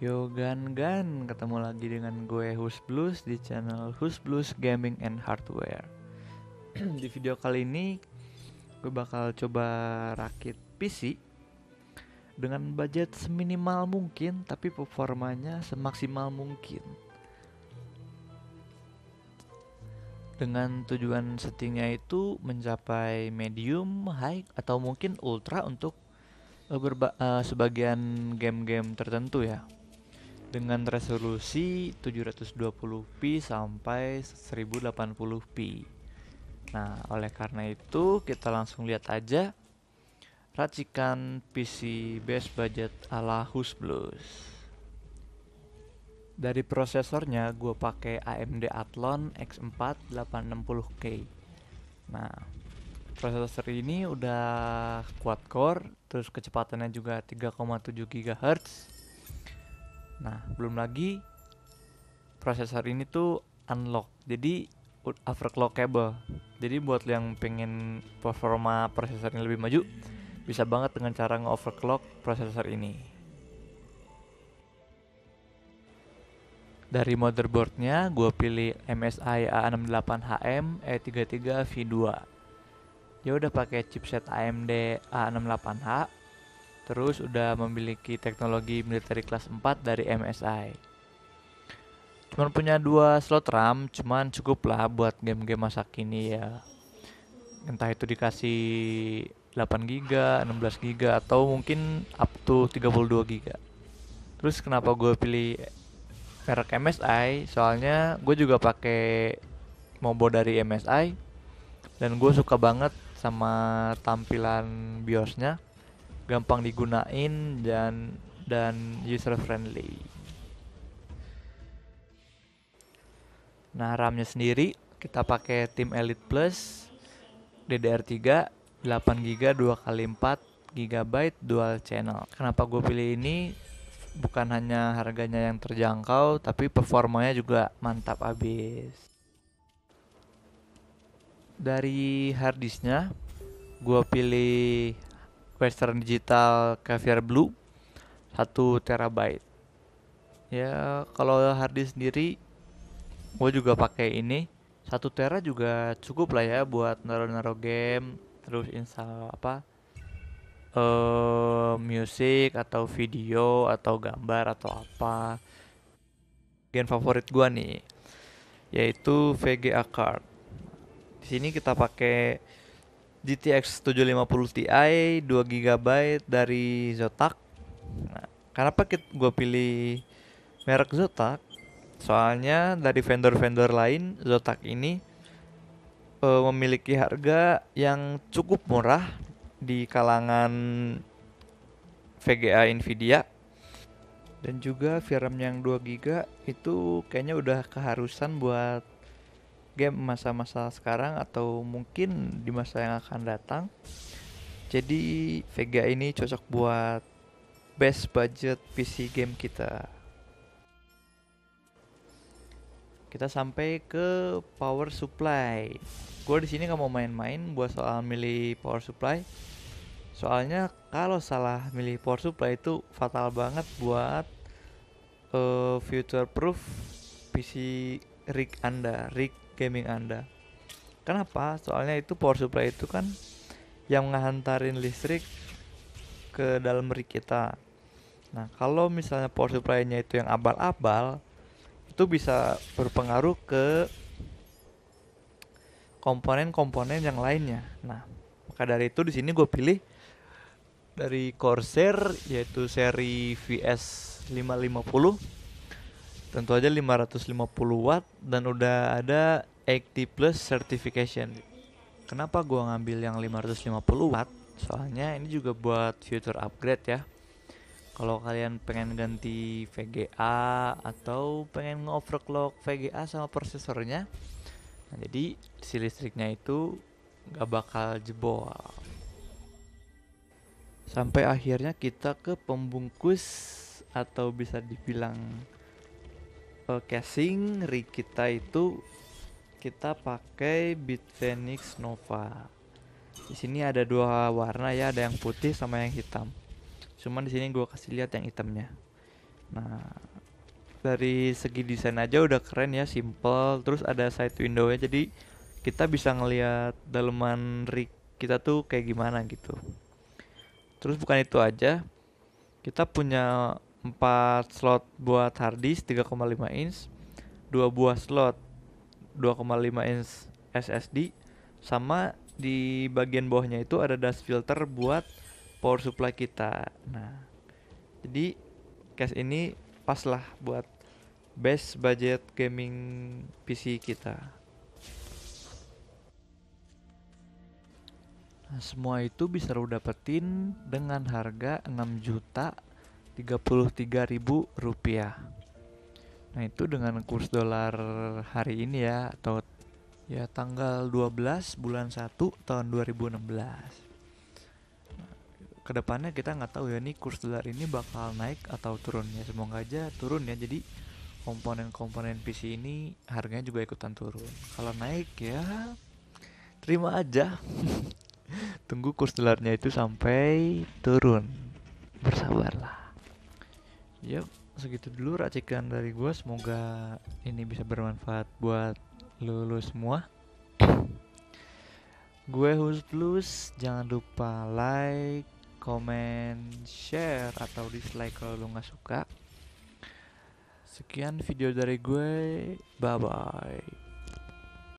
Yo Gan Gan, ketemu lagi dengan gue Hus Blues di channel Hus Blues Gaming and Hardware. di video kali ini gue bakal coba rakit PC dengan budget seminimal mungkin tapi performanya semaksimal mungkin. Dengan tujuan settingnya itu mencapai medium, high atau mungkin ultra untuk eh, berba- uh, sebagian game-game tertentu ya dengan resolusi 720p sampai 1080p. Nah, oleh karena itu kita langsung lihat aja racikan PC base budget ala Husblues. Dari prosesornya gue pakai AMD Athlon X4 860K. Nah, prosesor ini udah quad core, terus kecepatannya juga 3,7 GHz Nah, belum lagi prosesor ini tuh unlock. Jadi overclockable. Jadi buat yang pengen performa prosesornya lebih maju, bisa banget dengan cara nge-overclock prosesor ini. Dari motherboardnya, gue pilih MSI A68HM E33 V2. Ya udah pakai chipset AMD A68H Terus udah memiliki teknologi military class 4 dari MSI. Cuman punya dua slot RAM, cuman cukup lah buat game-game masa kini ya. Entah itu dikasih 8 GB, 16 GB atau mungkin up to 32 GB. Terus kenapa gue pilih merek MSI? Soalnya gue juga pakai mobo dari MSI dan gue suka banget sama tampilan BIOSnya gampang digunain dan dan user friendly. Nah, RAM-nya sendiri kita pakai tim Elite Plus DDR3 8 GB 2 x 4 GB dual channel. Kenapa gue pilih ini? Bukan hanya harganya yang terjangkau, tapi performanya juga mantap abis. Dari harddisknya, gue pilih Western Digital Caviar Blue 1 terabyte. Ya, kalau hard disk sendiri gue juga pakai ini 1 tera juga cukup lah ya buat naro-naro game, terus install apa? uh, eh, musik atau video atau gambar atau apa Game favorit gua nih yaitu VGA card di sini kita pakai GTX 750 Ti 2 GB dari Zotac. Nah, kenapa gue pilih merek Zotac? Soalnya dari vendor-vendor lain Zotac ini e, memiliki harga yang cukup murah di kalangan VGA Nvidia dan juga VRAM yang 2 GB itu kayaknya udah keharusan buat game masa-masa sekarang atau mungkin di masa yang akan datang. Jadi Vega ini cocok buat best budget PC game kita. Kita sampai ke power supply. Gue di sini nggak mau main-main buat soal milih power supply. Soalnya kalau salah milih power supply itu fatal banget buat uh, future proof PC rig Anda, rig gaming Anda. Kenapa? Soalnya itu power supply itu kan yang ngahantarin listrik ke dalam rig kita. Nah, kalau misalnya power supply-nya itu yang abal-abal, itu bisa berpengaruh ke komponen-komponen yang lainnya. Nah, maka dari itu di sini gue pilih dari Corsair yaitu seri VS 550 tentu aja 550 watt dan udah ada 80 plus certification kenapa gua ngambil yang 550 watt soalnya ini juga buat future upgrade ya kalau kalian pengen ganti VGA atau pengen nge-overclock VGA sama prosesornya nah jadi si listriknya itu nggak bakal jebol sampai akhirnya kita ke pembungkus atau bisa dibilang uh, casing rig kita itu kita pakai Bitfenix Nova. Di sini ada dua warna ya, ada yang putih sama yang hitam. Cuman di sini gua kasih lihat yang hitamnya. Nah, dari segi desain aja udah keren ya, simple. Terus ada side window-nya jadi kita bisa ngelihat daleman rig kita tuh kayak gimana gitu. Terus bukan itu aja, kita punya 4 slot buat hard disk 3,5 inch, 2 buah slot 2,5 inch SSD sama di bagian bawahnya itu ada dust filter buat power supply kita. Nah, jadi case ini pas lah buat best budget gaming PC kita. Nah, semua itu bisa lo dapetin dengan harga 6 juta 33.000 rupiah Nah itu dengan kurs dolar hari ini ya atau ya tanggal 12 bulan 1 tahun 2016 nah, Kedepannya kita nggak tahu ya nih kurs dolar ini bakal naik atau turun ya semoga aja turun ya jadi komponen-komponen PC ini harganya juga ikutan turun kalau naik ya terima aja tunggu kurs dolarnya itu sampai turun bersabarlah yep, segitu dulu racikan dari gue. Semoga ini bisa bermanfaat buat lo lo semua. gue Plus jangan lupa like, comment, share, atau dislike kalau lo nggak suka. Sekian video dari gue. Bye bye.